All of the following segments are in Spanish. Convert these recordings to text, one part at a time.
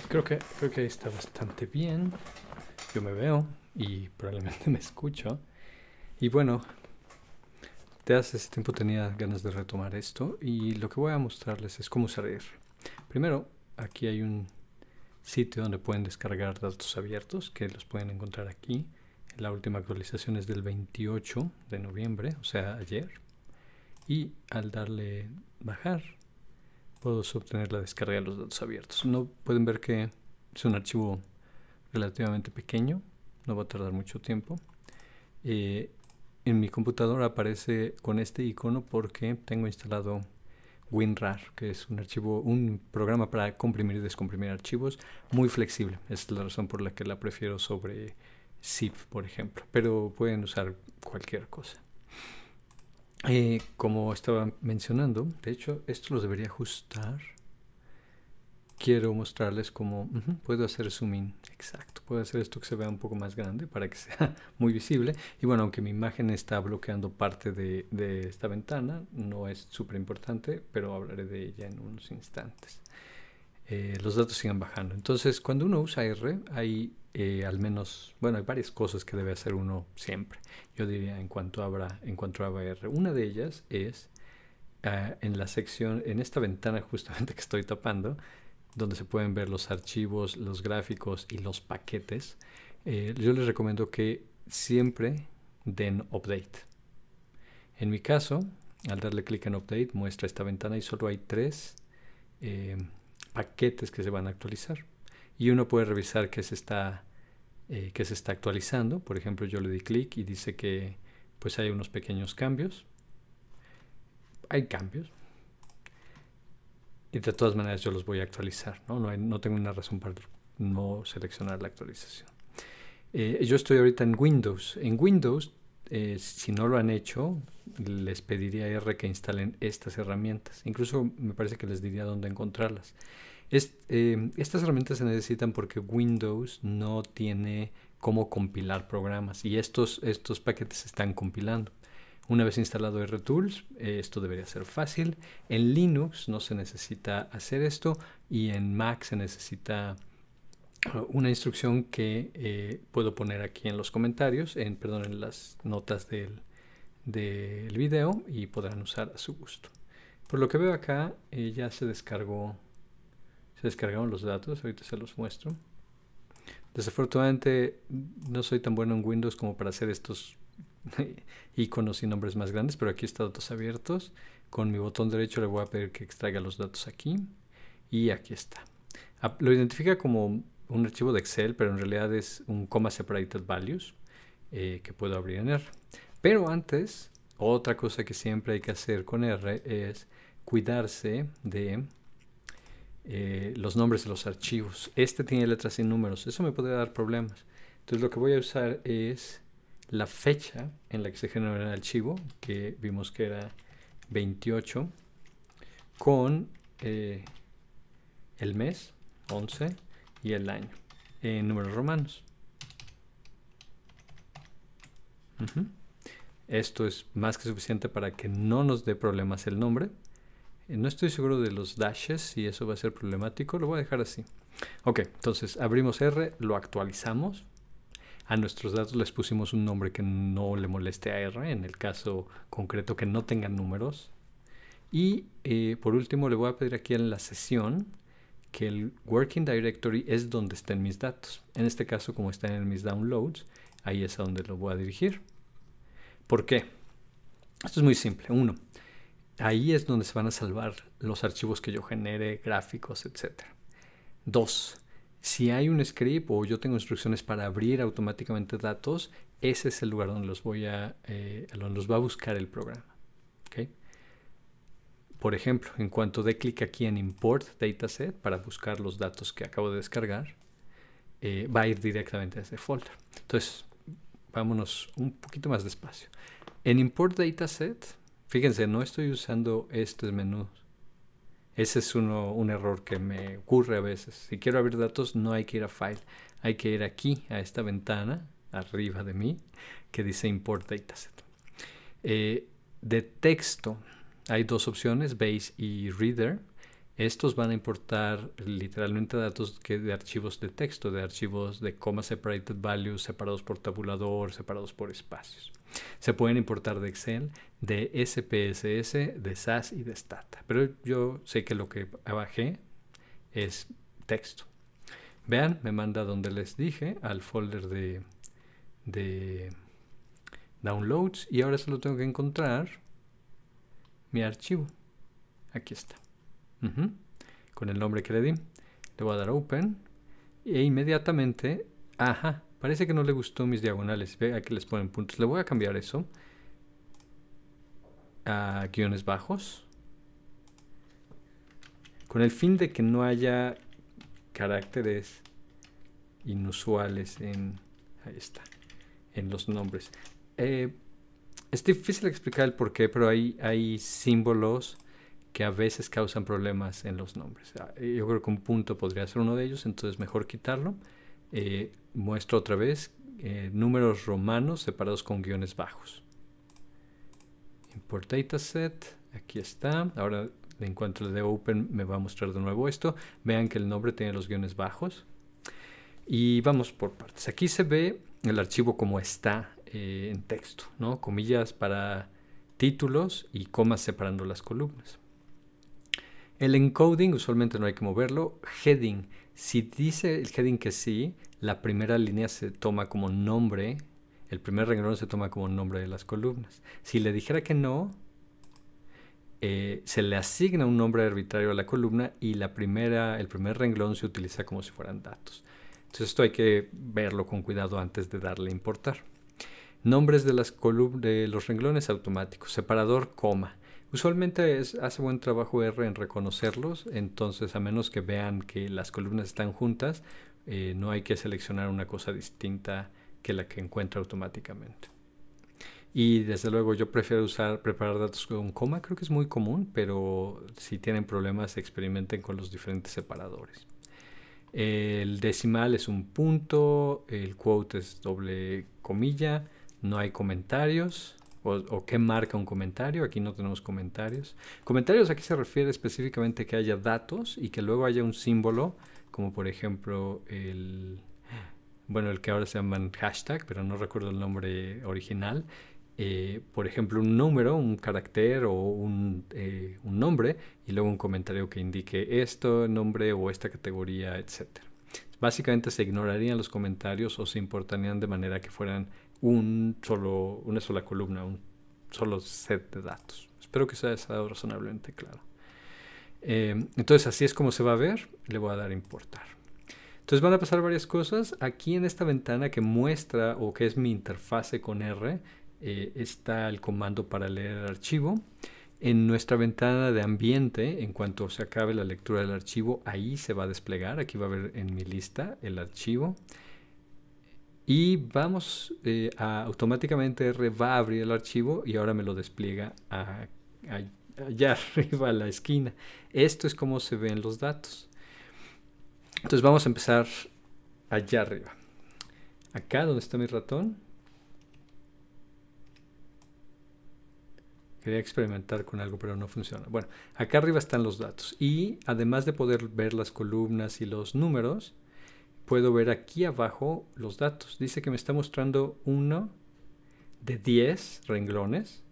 creo que, creo que está bastante bien. Yo me veo y probablemente me escucho. Y bueno, de hace ese tiempo tenía ganas de retomar esto y lo que voy a mostrarles es cómo salir. Primero, aquí hay un sitio donde pueden descargar datos abiertos que los pueden encontrar aquí. La última actualización es del 28 de noviembre, o sea, ayer. Y al darle bajar, Puedo obtener la descarga de los datos abiertos. No pueden ver que es un archivo relativamente pequeño, no va a tardar mucho tiempo. Eh, en mi computadora aparece con este icono porque tengo instalado WinRAR, que es un archivo, un programa para comprimir y descomprimir archivos muy flexible. Es la razón por la que la prefiero sobre zip, por ejemplo, pero pueden usar cualquier cosa. Eh, como estaba mencionando, de hecho, esto lo debería ajustar. Quiero mostrarles cómo puedo hacer zoom Exacto, puedo hacer esto que se vea un poco más grande para que sea muy visible. Y bueno, aunque mi imagen está bloqueando parte de, de esta ventana, no es súper importante, pero hablaré de ella en unos instantes. Eh, los datos sigan bajando. Entonces, cuando uno usa R, hay eh, al menos, bueno, hay varias cosas que debe hacer uno siempre. Yo diría en cuanto abra, en cuanto abra R. Una de ellas es ah, en la sección, en esta ventana justamente que estoy tapando, donde se pueden ver los archivos, los gráficos y los paquetes. Eh, yo les recomiendo que siempre den update. En mi caso, al darle clic en update, muestra esta ventana y solo hay tres paquetes que se van a actualizar. Y uno puede revisar qué se está, eh, qué se está actualizando. Por ejemplo, yo le di clic y dice que pues hay unos pequeños cambios. Hay cambios. Y de todas maneras yo los voy a actualizar. No, no, no tengo una razón para no seleccionar la actualización. Eh, yo estoy ahorita en Windows. En Windows eh, si no lo han hecho, les pediría a R que instalen estas herramientas. Incluso me parece que les diría dónde encontrarlas. Eh, estas herramientas se necesitan porque Windows no tiene cómo compilar programas y estos, estos paquetes se están compilando. Una vez instalado RTools, eh, esto debería ser fácil. En Linux no se necesita hacer esto y en Mac se necesita una instrucción que eh, puedo poner aquí en los comentarios, en, perdón, en las notas del, del video y podrán usar a su gusto. Por lo que veo acá eh, ya se descargó, se descargaron los datos, ahorita se los muestro. Desafortunadamente no soy tan bueno en Windows como para hacer estos iconos y nombres más grandes, pero aquí está datos abiertos. Con mi botón derecho le voy a pedir que extraiga los datos aquí y aquí está. Lo identifica como un archivo de Excel, pero en realidad es un comma separated values eh, que puedo abrir en R. Pero antes, otra cosa que siempre hay que hacer con R es cuidarse de eh, los nombres de los archivos. Este tiene letras sin números, eso me puede dar problemas. Entonces lo que voy a usar es la fecha en la que se generó el archivo, que vimos que era 28, con eh, el mes, 11, y el año en números romanos. Esto es más que suficiente para que no nos dé problemas el nombre. Eh, no estoy seguro de los dashes, si eso va a ser problemático, lo voy a dejar así. Ok, entonces abrimos R, lo actualizamos. A nuestros datos les pusimos un nombre que no le moleste a R, en el caso concreto que no tengan números. Y eh, por último le voy a pedir aquí en la sesión que el Working Directory es donde estén mis datos. En este caso, como están en mis downloads, ahí es a donde lo voy a dirigir. ¿Por qué? Esto es muy simple. Uno, ahí es donde se van a salvar los archivos que yo genere, gráficos, etc. Dos, si hay un script o yo tengo instrucciones para abrir automáticamente datos, ese es el lugar donde los voy a, eh, los va a buscar el programa. Por ejemplo, en cuanto dé clic aquí en Import Dataset para buscar los datos que acabo de descargar, eh, va a ir directamente a ese folder. Entonces, vámonos un poquito más despacio. En Import Dataset, fíjense, no estoy usando estos menús. Ese es uno, un error que me ocurre a veces. Si quiero abrir datos, no hay que ir a File. Hay que ir aquí, a esta ventana, arriba de mí, que dice Import Dataset. Eh, de texto hay dos opciones, Base y Reader. Estos van a importar literalmente datos de archivos de texto, de archivos de comma separated values, separados por tabulador, separados por espacios. Se pueden importar de Excel, de SPSS, de SAS y de Stata. Pero yo sé que lo que bajé es texto. Vean, me manda donde les dije, al folder de, de downloads y ahora se lo tengo que encontrar mi archivo. Aquí está. Con el nombre que le di. Le voy a dar Open. E inmediatamente... Ajá, parece que no le gustó mis diagonales. vea aquí les ponen puntos. Le voy a cambiar eso a guiones bajos. Con el fin de que no haya caracteres inusuales en... está. En los nombres. Eh, es difícil explicar el por qué, pero hay, símbolos que a veces causan problemas en los nombres. Ah, yo creo que un punto podría ser uno de ellos, entonces mejor quitarlo. Eh, muestro otra vez eh, números romanos separados con guiones bajos. Import dataset, aquí está. Ahora en cuanto le dé open me va a mostrar de nuevo esto. Vean que el nombre tiene los guiones bajos. Y vamos por partes. Aquí se ve el archivo como está eh, en texto, Comillas para títulos y comas separando las columnas. El encoding, usualmente no hay que moverlo. Heading, si dice el heading que sí, la primera línea se toma como nombre, el primer renglón se toma como nombre de las columnas. Si le dijera que no, eh, se le asigna un nombre arbitrario a la columna y la primera, el primer renglón se utiliza como si fueran datos. Entonces esto hay que verlo con cuidado antes de darle importar. Nombres de, las de los renglones automáticos. Separador, coma. Usualmente hace buen trabajo R en reconocerlos, entonces a menos que vean que las columnas están juntas, eh, no hay que seleccionar una cosa distinta que la que encuentra automáticamente. Y desde luego yo prefiero usar preparar datos con coma, creo que es muy común, pero si tienen problemas experimenten con los diferentes separadores. El decimal es un punto, el quote es doble comilla, no hay comentarios. O, qué marca un comentario. Aquí no tenemos comentarios. Comentarios aquí se refiere específicamente que haya datos y que luego haya un símbolo, como por ejemplo el, bueno, el que ahora se llaman hashtag, pero no recuerdo el nombre original. Eh, por ejemplo, un número, un carácter o un, eh, un nombre y luego un comentario que indique esto, nombre o esta categoría, etc. Básicamente se ignorarían los comentarios o se importarían de manera que fueran un solo, una sola columna, un solo set de datos. Espero que sea estado razonablemente claro. Em, entonces así es como se va a ver, le voy a dar importar. Entonces van a pasar varias cosas. Aquí en esta ventana que muestra o que es mi interfase con R, eh, está el comando para leer el archivo. En nuestra ventana de ambiente, en cuanto se acabe la lectura del archivo, ahí se va a desplegar. Aquí va a ver en mi lista el archivo y vamos eh, a automáticamente R va a abrir el archivo y ahora me lo despliega allá arriba a la esquina. Esto es como se ven los datos. Entonces vamos a empezar allá arriba. Acá donde está mi ratón. Quería experimentar con algo, pero no funciona. Bueno, acá arriba están los datos. Y además de poder ver las columnas y los números, puedo ver aquí abajo los datos. Dice que me está mostrando uno de 10 renglones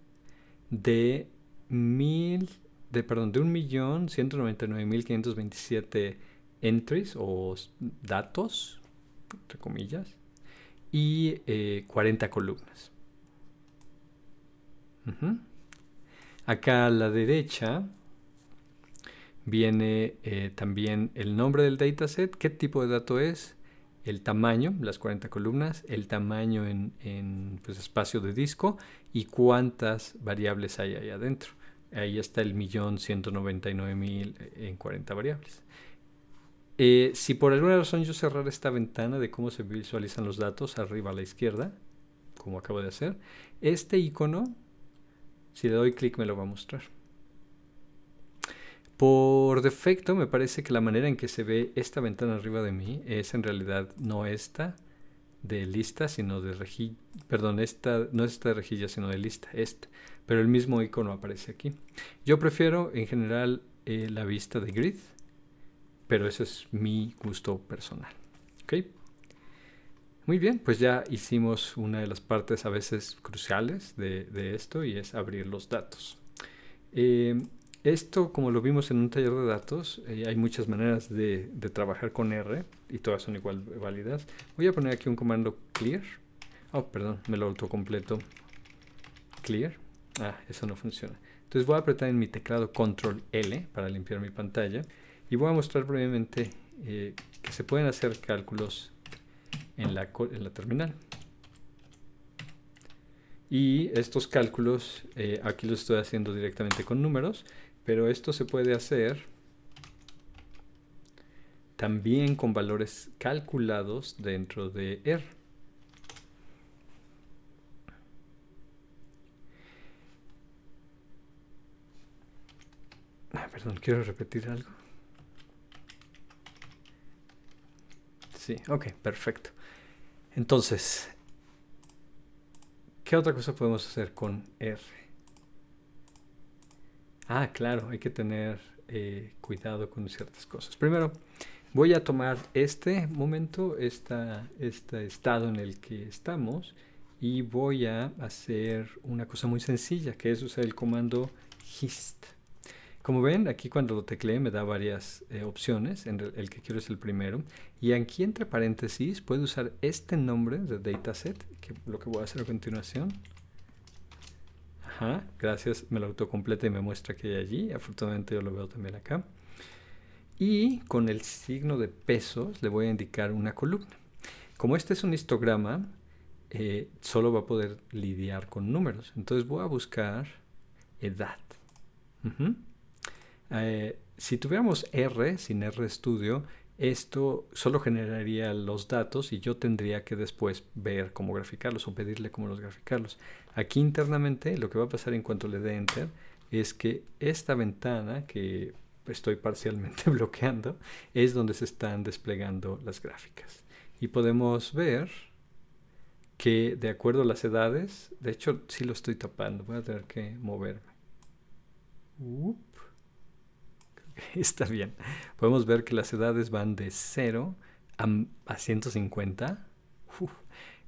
de mil, de perdón, de 1.199.527 entries o datos, entre comillas, y 40 eh, columnas. Acá a la derecha viene eh, también el nombre del dataset, qué tipo de dato es, el tamaño, las 40 columnas, el tamaño en, en pues, espacio de disco y cuántas variables hay ahí adentro. Ahí está el millón 199 mil eh, en 40 variables. Eh, si por alguna razón yo cerrar esta ventana de cómo se visualizan los datos arriba a la izquierda, como acabo de hacer, este icono, si le doy clic me lo va a mostrar. Por defecto me parece que la manera en que se ve esta ventana arriba de mí es en realidad no esta de lista, sino de rejilla, perdón, esta, no esta rejilla, sino de lista, esta, pero el mismo icono aparece aquí. Yo prefiero en general eh, la vista de grid, pero eso es mi gusto personal. Muy bien, pues ya hicimos una de las partes a veces cruciales de, esto y es abrir los datos. Eh, esto, como lo vimos en un taller de datos, eh, hay muchas maneras de, trabajar con R y todas son igual válidas. Voy a poner aquí un comando clear. Oh, perdón, me lo autocompleto. Clear. Ah, eso no funciona. Entonces voy a apretar en mi teclado control L para limpiar mi pantalla y voy a mostrar brevemente eh, que se pueden hacer cálculos en la, en la terminal. Y estos cálculos eh, aquí los estoy haciendo directamente con números. Pero esto se puede hacer también con valores calculados dentro de R. Ah, perdón, quiero repetir algo. Sí, ok, perfecto. Entonces, ¿qué otra cosa podemos hacer con R? Ah, claro, hay que tener eh, cuidado con ciertas cosas. Primero, voy a tomar este momento, esta, este estado en el que estamos, y voy a hacer una cosa muy sencilla, que es usar el comando hist. Como ven, aquí cuando lo tecleé me da varias eh, opciones, en el, que quiero es el primero, y aquí entre paréntesis puedo usar este nombre de dataset, que lo que voy a hacer a continuación, gracias. Me lo autocompleta y me muestra que hay allí. Afortunadamente yo lo veo también acá. Y con el signo de pesos le voy a indicar una columna. Como este es un histograma, eh, solo va a poder lidiar con números. Entonces voy a buscar edad. Eh, si tuviéramos R sin r RStudio, esto solo generaría los datos y yo tendría que después ver cómo graficarlos o pedirle cómo los graficarlos. Aquí internamente lo que va a pasar en cuanto le dé enter es que esta ventana que estoy parcialmente bloqueando es donde se están desplegando las gráficas. Y podemos ver que de acuerdo a las edades, de hecho sí lo estoy tapando, voy a tener que moverme. Uh. Está bien. Podemos ver que las edades van de 0 a, 150.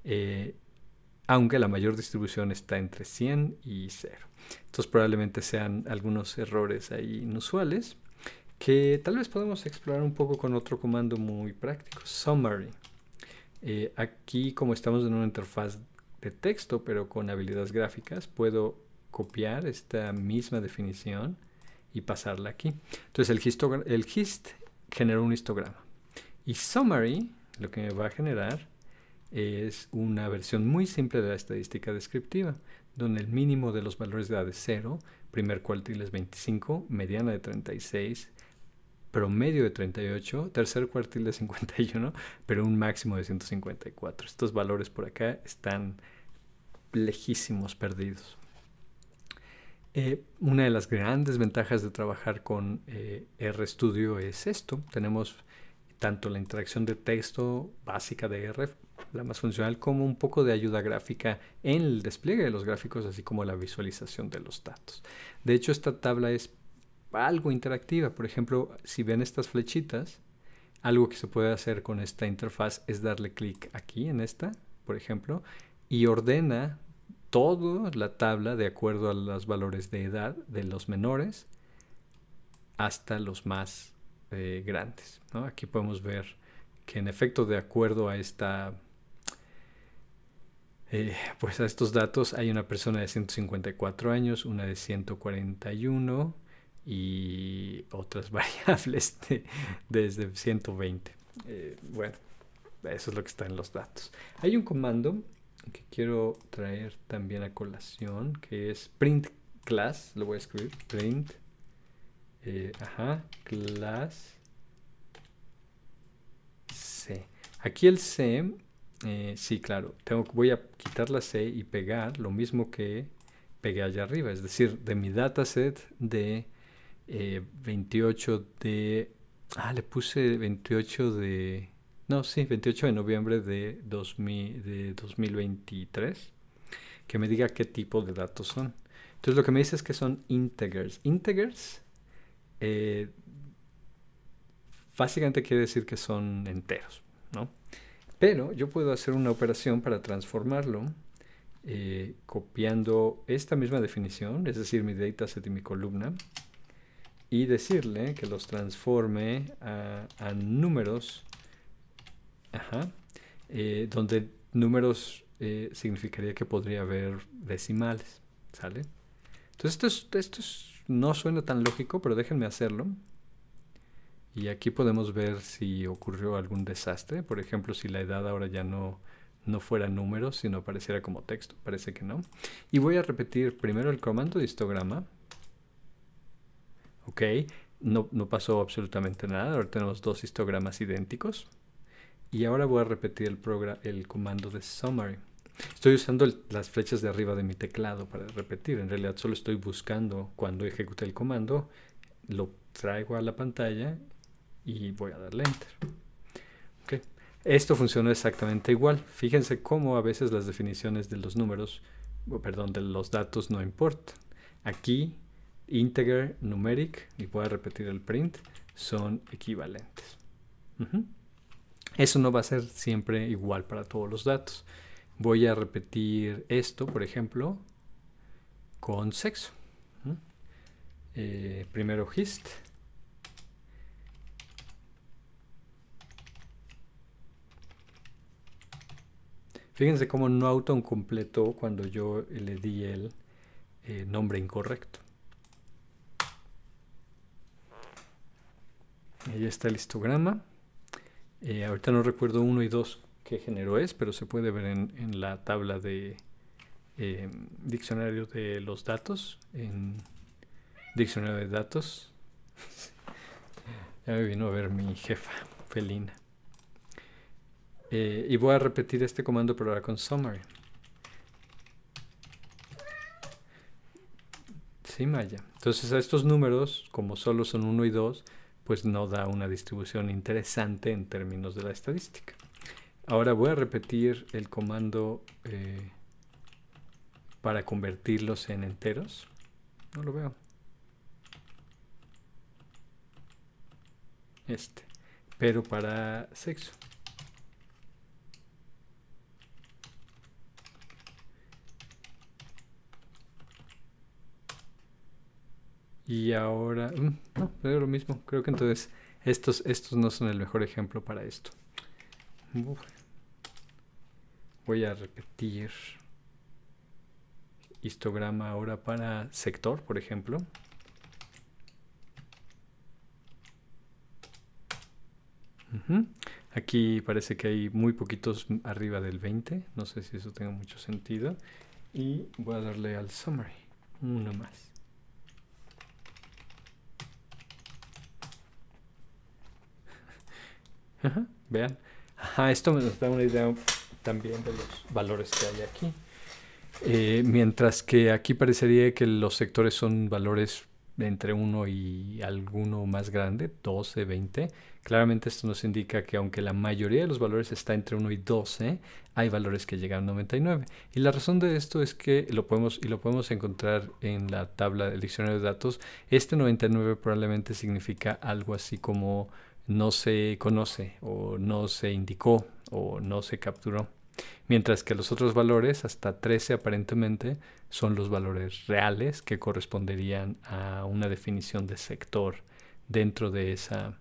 Eh, aunque la mayor distribución está entre 100 y 0. Entonces probablemente sean algunos errores ahí inusuales que tal vez podemos explorar un poco con otro comando muy práctico, summary. Eh, aquí como estamos en una interfaz de texto pero con habilidades gráficas, puedo copiar esta misma definición y pasarla aquí. Entonces el, el hist generó un histograma. Y summary lo que me va a generar es una versión muy simple de la estadística descriptiva, donde el mínimo de los valores da de 0, primer cuartil es 25, mediana de 36, promedio de 38, tercer cuartil de 51, pero un máximo de 154. Estos valores por acá están lejísimos perdidos. Eh, una de las grandes ventajas de trabajar con eh, RStudio es esto. Tenemos tanto la interacción de texto básica de R, la más funcional, como un poco de ayuda gráfica en el despliegue de los gráficos, así como la visualización de los datos. De hecho, esta tabla es algo interactiva. Por ejemplo, si ven estas flechitas, algo que se puede hacer con esta interfaz es darle clic aquí en esta, por ejemplo, y ordena toda la tabla de acuerdo a los valores de edad de los menores hasta los más eh, grandes. Aquí podemos ver que en efecto de acuerdo a esta eh, pues a estos datos hay una persona de 154 años, una de 141 y otras variables desde 120. Eh, bueno, eso es lo que está en los datos. Hay un comando que quiero traer también a colación, que es print class, lo voy a escribir, print, eh, ajá, class C. Aquí el C, eh, sí, claro, tengo, voy a quitar la C y pegar lo mismo que pegué allá arriba, es decir, de mi dataset de 28 eh, de... Ah, le puse 28 de no, sí, 28 de noviembre de, de 2023, que me diga qué tipo de datos son. Entonces lo que me dice es que son integers. Integers eh, básicamente quiere decir que son enteros, Pero yo puedo hacer una operación para transformarlo eh, copiando esta misma definición, es decir, mi dataset y mi columna, y decirle que los transforme a números eh, donde números eh, significaría que podría haber decimales, ¿sale? Entonces esto, no suena tan lógico, pero déjenme hacerlo. Y aquí podemos ver si ocurrió algún desastre, por ejemplo, si la edad ahora ya no, fuera números, sino apareciera como texto, parece que no. Y voy a repetir primero el comando de histograma. Ok, no pasó absolutamente nada, ahora tenemos dos histogramas idénticos. Y ahora voy a repetir el, el comando de summary. Estoy usando las flechas de arriba de mi teclado para repetir. En realidad solo estoy buscando cuando ejecute el comando. Lo traigo a la pantalla y voy a darle enter. Okay. Esto funciona exactamente igual. Fíjense cómo a veces las definiciones de los números, perdón, de los datos no importan. Aquí, integer, numeric, y voy a repetir el print, son equivalentes. Eso no va a ser siempre igual para todos los datos. Voy a repetir esto, por ejemplo, con sexo. Eh, primero hist. Fíjense cómo no auto completó cuando yo le di el eh, nombre incorrecto. Ahí está el histograma. Eh, ahorita no recuerdo uno y dos qué género es, pero se puede ver en, la tabla de eh, diccionario de los datos, en diccionario de datos. ya me vino a ver mi jefa, felina. Eh, y voy a repetir este comando, pero ahora con summary. Sí, Maya. Entonces a estos números, como solo son 1 y 2, pues no da una distribución interesante en términos de la estadística. Ahora voy a repetir el comando eh, para convertirlos en enteros. No lo veo. Este. Pero para sexo. Y ahora, mm, no, pero lo mismo. Creo que entonces estos, estos no son el mejor ejemplo para esto. Voy a repetir histograma ahora para sector, por ejemplo. Aquí parece que hay muy poquitos arriba del 20. No sé si eso tenga mucho sentido. Y voy a darle al summary. Uno más. vean. esto nos da una idea también de los valores que hay aquí. Eh, mientras que aquí parecería que los sectores son valores entre 1 y alguno más grande, 12, 20. Claramente esto nos indica que aunque la mayoría de los valores está entre 1 y 12, hay valores que llegan a 99. Y la razón de esto es que lo podemos y lo podemos encontrar en la tabla del diccionario de datos. Este 99 probablemente significa algo así como no se conoce o no se indicó o no se capturó. Mientras que los otros valores, hasta 13 aparentemente, son los valores reales que corresponderían a una definición de sector dentro de esa,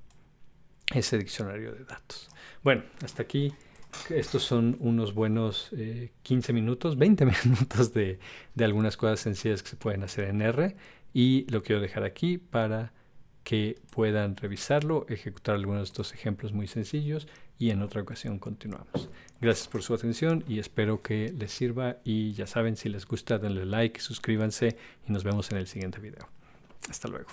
ese diccionario de datos. Bueno, hasta aquí. Estos son unos buenos 15 eh, minutos, 20 minutos de, de algunas cosas sencillas que se pueden hacer en R y lo quiero dejar aquí para que puedan revisarlo, ejecutar algunos de estos ejemplos muy sencillos y en otra ocasión continuamos. Gracias por su atención y espero que les sirva y ya saben, si les gusta denle like, suscríbanse y nos vemos en el siguiente video. Hasta luego.